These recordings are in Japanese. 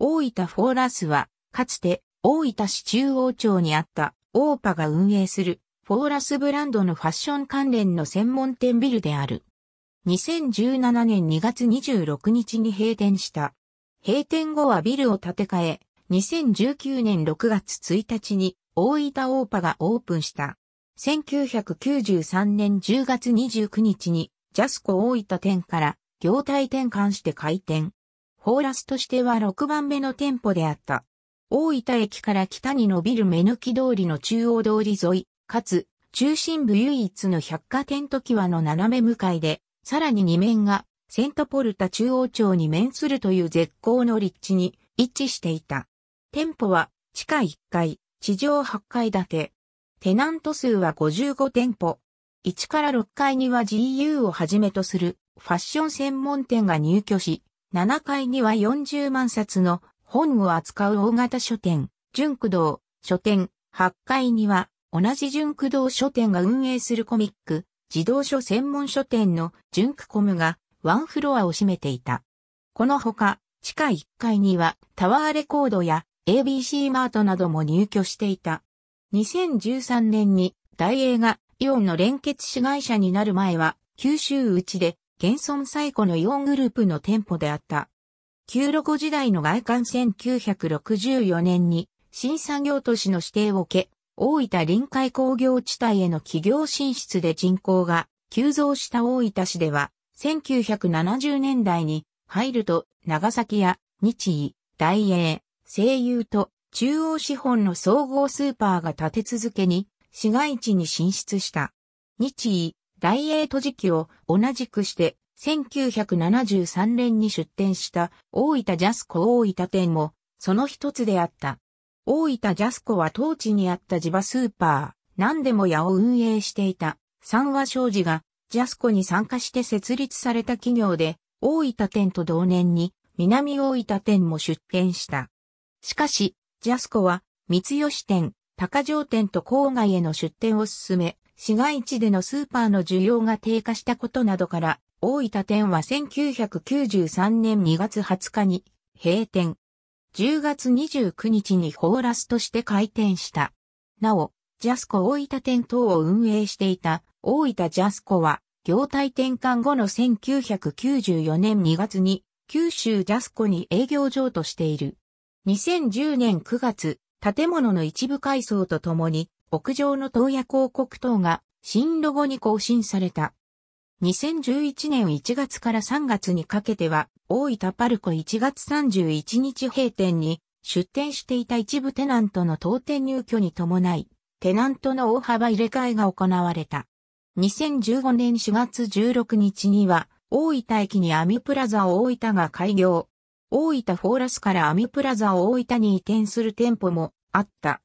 大分フォーラスは、かつて大分市中央町にあった大パが運営するフォーラスブランドのファッション関連の専門店ビルである。2017年2月26日に閉店した。閉店後はビルを建て替え、2019年6月1日に大分オーパがオープンした。1993年10月29日にジャスコ大分店から業態転換して開店。ホーラスとしては6番目の店舗であった。大分駅から北に伸びる目抜き通りの中央通り沿い、かつ、中心部唯一の百貨店時はの斜め向かいで、さらに2面が、セントポルタ中央町に面するという絶好の立地に位置していた。店舗は、地下1階、地上8階建て。テナント数は55店舗。1から6階には GU をはじめとするファッション専門店が入居し、7階には40万冊の本を扱う大型書店、純駆動書店、8階には同じ純駆動書店が運営するコミック、自動書専門書店の純駆コムがワンフロアを占めていた。このほか、地下1階にはタワーレコードや ABC マートなども入居していた。2013年に大映がイオンの連結子会社になる前は九州内で現存最古の4グループの店舗であった。旧ロゴ時代の外観1964年に新産業都市の指定を受け、大分臨海工業地帯への企業進出で人口が急増した大分市では、1970年代に入ると長崎や日医、大英、西友と中央資本の総合スーパーが立て続けに市街地に進出した。日医、大英都時記を同じくして、1973年に出展した大分ジャスコ大分店もその一つであった。大分ジャスコは当地にあった地場スーパー、何でも屋を運営していた三和商事がジャスコに参加して設立された企業で大分店と同年に南大分店も出店した。しかし、ジャスコは三吉店、高城店と郊外への出店を進め、市街地でのスーパーの需要が低下したことなどから、大分店は1993年2月20日に閉店。10月29日にホーラスとして開店した。なお、ジャスコ大分店等を運営していた大分ジャスコは、業態転換後の1994年2月に九州ジャスコに営業所としている。2010年9月、建物の一部改装とともに屋上の東野広告等が新ロゴに更新された。2011年1月から3月にかけては、大分パルコ1月31日閉店に出店していた一部テナントの当店入居に伴い、テナントの大幅入れ替えが行われた。2015年4月16日には、大分駅にアミプラザ大分が開業。大分フォーラスからアミプラザ大分に移転する店舗もあった。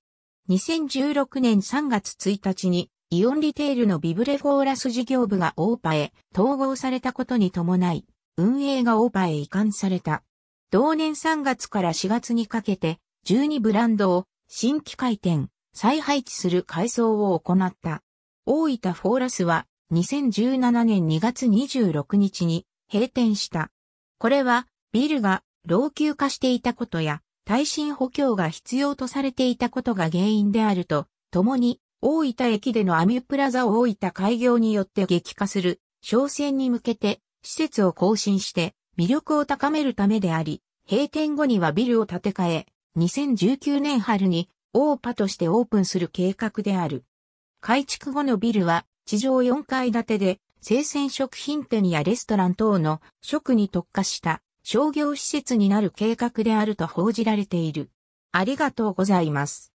2016年3月1日にイオンリテールのビブレフォーラス事業部がオーパへ統合されたことに伴い、運営がオーパへ移管された。同年3月から4月にかけて、12ブランドを新規開店、再配置する改装を行った。大分フォーラスは2017年2月26日に閉店した。これはビルが老朽化していたことや耐震補強が必要とされていたことが原因であると、共に、大分駅でのアミュプラザ大分開業によって激化する、商戦に向けて、施設を更新して、魅力を高めるためであり、閉店後にはビルを建て替え、2019年春に、オーパとしてオープンする計画である。改築後のビルは、地上4階建てで、生鮮食品店やレストラン等の食に特化した商業施設になる計画であると報じられている。ありがとうございます。